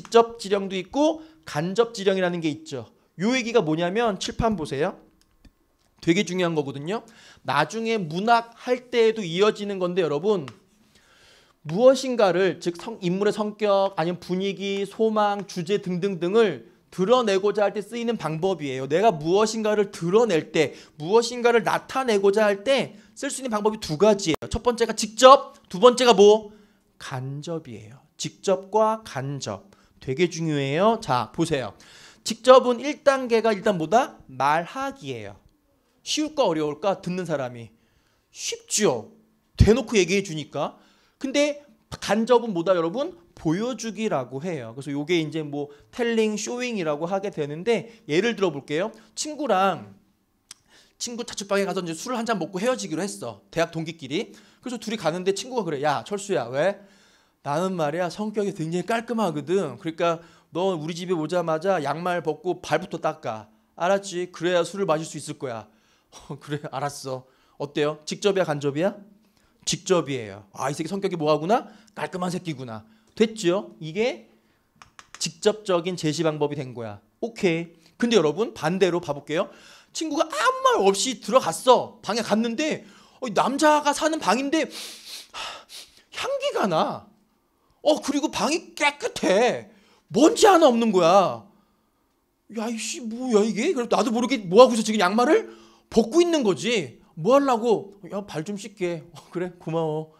직접 지령도 있고 간접 지령이라는 게 있죠. 요 얘기가 뭐냐면 칠판 보세요. 되게 중요한 거거든요. 나중에 문학 할 때에도 이어지는 건데 여러분 무엇인가를 즉 성, 인물의 성격 아니면 분위기, 소망, 주제 등등등을 드러내고자 할 때 쓰이는 방법이에요. 내가 무엇인가를 드러낼 때, 무엇인가를 나타내고자 할 때 쓸 수 있는 방법이 두 가지예요. 첫 번째가 직접, 두 번째가 뭐? 간접이에요. 직접과 간접. 되게 중요해요. 자, 보세요. 직접은 1단계가 일단 뭐다? 말하기예요. 쉬울까 어려울까 듣는 사람이 쉽죠. 대놓고 얘기해 주니까. 근데 간접은 뭐다 여러분? 보여주기라고 해요. 그래서 요게 이제 뭐 텔링, 쇼잉이라고 하게 되는데 예를 들어 볼게요. 친구랑 친구 자취방에 가서 이제 술을 한 잔 먹고 헤어지기로 했어. 대학 동기끼리. 그래서 둘이 가는데 친구가 그래. 야, 철수야. 왜? 나는 말이야 성격이 굉장히 깔끔하거든. 그러니까 너 우리 집에 오자마자 양말 벗고 발부터 닦아. 알았지? 그래야 술을 마실 수 있을 거야. 어, 그래 알았어. 어때요? 직접이야 간접이야? 직접이에요. 아 이 새끼 성격이 뭐하구나? 깔끔한 새끼구나. 됐죠? 이게 직접적인 제시 방법이 된 거야. 오케이. 근데 여러분 반대로 봐볼게요. 친구가 아무 말 없이 들어갔어. 방에 갔는데 어, 남자가 사는 방인데 향기가 나. 어, 그리고 방이 깨끗해. 먼지 하나 없는 거야. 야, 이씨, 뭐야, 이게? 그래 나도 모르게 뭐하고 있어? 지금 양말을 벗고 있는 거지. 뭐 하려고? 야, 발 좀 씻게. 어, 그래, 고마워.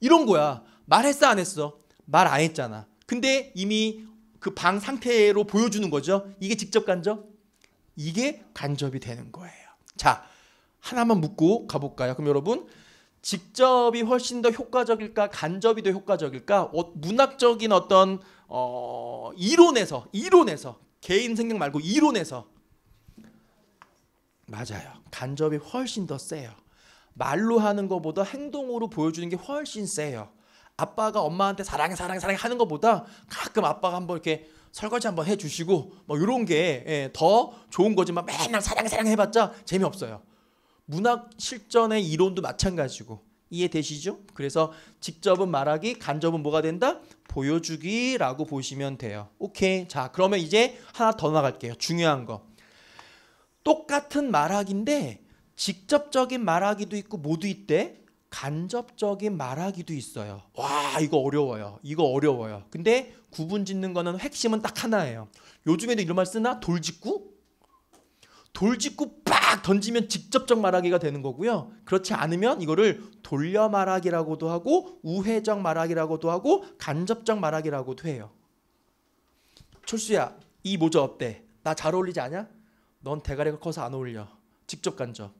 이런 거야. 말했어, 안 했어? 말 안 했잖아. 근데 이미 그 방 상태로 보여주는 거죠. 이게 직접 간접? 이게 간접이 되는 거예요. 자, 하나만 묻고 가볼까요? 그럼 여러분, 직접이 훨씬 더 효과적일까 간접이 더 효과적일까 어, 문학적인 어떤 어, 이론에서 이론에서 개인 생각 말고 이론에서 맞아요 간접이 훨씬 더 세요 말로 하는 것보다 행동으로 보여주는 게 훨씬 세요 아빠가 엄마한테 사랑해 사랑해 사랑해 하는 것보다 가끔 아빠가 한번 이렇게 설거지 한번 해주시고 뭐 이런 게더 예, 좋은 거지만 맨날 사랑해 사랑해 해봤자 재미없어요 문학 실전의 이론도 마찬가지고 이해되시죠? 그래서 직접은 말하기, 간접은 뭐가 된다? 보여주기라고 보시면 돼요. 오케이. 자, 그러면 이제 하나 더 나갈게요. 중요한 거. 똑같은 말하기인데 직접적인 말하기도 있고 모두 있대. 간접적인 말하기도 있어요. 와, 이거 어려워요. 이거 어려워요. 근데 구분 짓는 거는 핵심은 딱 하나예요. 요즘에도 이런 말 쓰나? 돌직구? 돌직구 딱 던지면 직접적 말하기가 되는 거고요. 그렇지 않으면 이거를 돌려 말하기라고도 하고 우회적 말하기라고도 하고 간접적 말하기라고도 해요. 철수야, 이 모자 어때? 나 잘 어울리지 않냐? 넌 대가리가 커서 안 어울려. 직접 간접.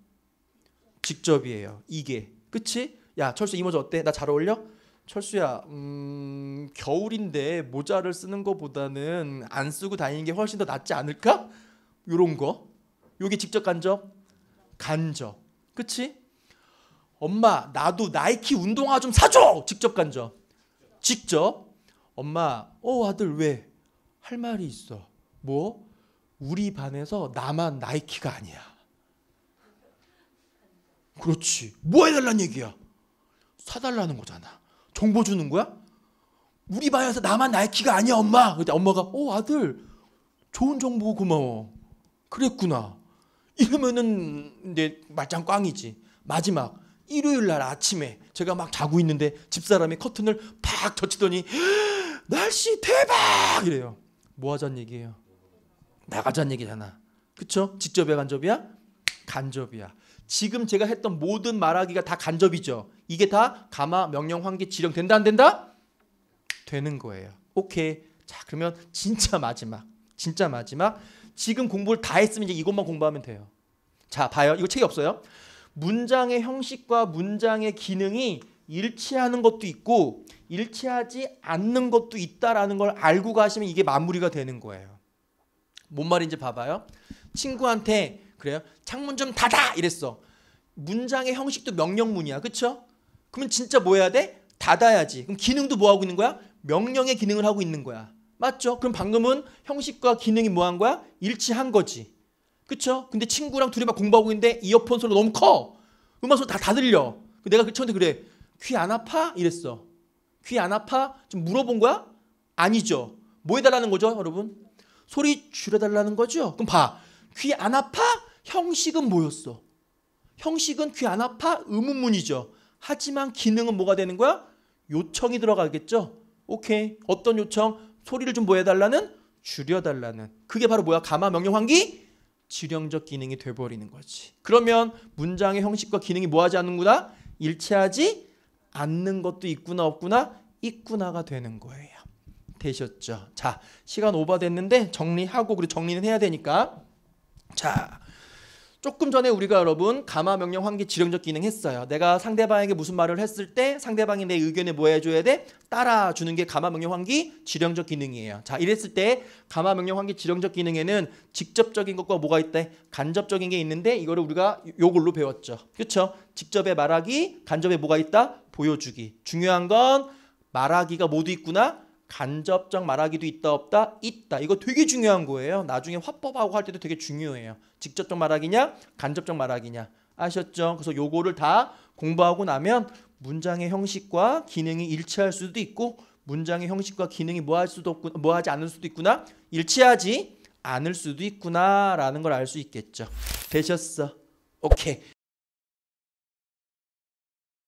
직접이에요. 이게. 그치? 야, 철수 이 모자 어때? 나 잘 어울려? 철수야, 음, 겨울인데 모자를 쓰는 것보다는 안 쓰고 다니는 게 훨씬 더 낫지 않을까? 요런 거. 여기 직접 간접? 간접. 그치? 엄마 나도 나이키 운동화 좀 사줘! 직접 간접. 직접. 엄마 어 아들 왜? 할 말이 있어. 뭐? 우리 반에서 나만 나이키가 아니야. 그렇지. 뭐해달라는 얘기야? 사달라는 거잖아. 정보 주는 거야? 우리 반에서 나만 나이키가 아니야 엄마. 그때 엄마가 어 아들 좋은 정보 고마워. 그랬구나. 이러면은 이제 말짱 꽝이지. 마지막 일요일 날 아침에 제가 막 자고 있는데 집사람이 커튼을 팍 젖히더니 날씨 대박 이래요. 뭐 하자는 얘기예요? 나가자는 얘기잖아. 그쵸? 직접이야 간접이야? 간접이야. 지금 제가 했던 모든 말하기가 다 간접이죠. 이게 다 가마, 명령, 환기, 지령 된다 안 된다? 되는 거예요. 오케이. 자 그러면 진짜 마지막. 진짜 마지막. 지금 공부를 다 했으면 이제 이것만 공부하면 돼요. 자, 봐요. 이거 책이 없어요. 문장의 형식과 문장의 기능이 일치하는 것도 있고 일치하지 않는 것도 있다라는 걸 알고 가시면 이게 마무리가 되는 거예요. 뭔 말인지 봐봐요. 친구한테 그래요. 창문 좀 닫아 이랬어. 문장의 형식도 명령문이야. 그렇죠? 그러면 진짜 뭐 해야 돼? 닫아야지. 그럼 기능도 뭐 하고 있는 거야? 명령의 기능을 하고 있는 거야. 맞죠? 그럼 방금은 형식과 기능이 뭐한 거야? 일치한 거지. 그쵸? 근데 친구랑 둘이 막 공부하고 있는데 이어폰 소리 너무 커. 음악 소리 다, 다 들려. 그 내가 그 처음에 그래. 귀 안 아파? 이랬어. 귀 안 아파? 좀 물어본 거야? 아니죠. 뭐 해달라는 거죠, 여러분? 소리 줄여달라는 거죠? 그럼 봐. 귀 안 아파? 형식은 뭐였어? 형식은 귀 안 아파? 의문문이죠. 하지만 기능은 뭐가 되는 거야? 요청이 들어가겠죠? 오케이. 어떤 요청? 소리를 좀 뭐 해달라는? 줄여달라는. 그게 바로 뭐야? 가마 명령 환기? 지령적 기능이 돼버리는 거지. 그러면 문장의 형식과 기능이 뭐하지 않는구나? 일치하지 않는 것도 있구나 없구나 있구나가 되는 거예요. 되셨죠? 자 시간 오버됐는데 정리하고 그리고 정리는 해야 되니까 자 조금 전에 우리가 여러분 감화 명령 환기 지령적 기능 했어요. 내가 상대방에게 무슨 말을 했을 때 상대방이 내 의견에 뭐 해줘야 돼? 따라주는 게 감화 명령 환기 지령적 기능이에요. 자 이랬을 때 감화 명령 환기 지령적 기능에는 직접적인 것과 뭐가 있대? 간접적인 게 있는데 이거를 우리가 요걸로 배웠죠. 그렇죠? 직접의 말하기, 간접의 뭐가 있다? 보여주기. 중요한 건 말하기가 모두 있구나. 간접적 말하기도 있다 없다 있다 이거 되게 중요한 거예요 나중에 화법하고 할 때도 되게 중요해요 직접적 말하기냐 간접적 말하기냐 아셨죠 그래서 요거를 다 공부하고 나면 문장의 형식과 기능이 일치할 수도 있고 문장의 형식과 기능이 뭐 할 수도 없고 뭐하지 않을 수도 있구나 일치하지 않을 수도 있구나라는 걸 알 수 있겠죠 되셨어 오케이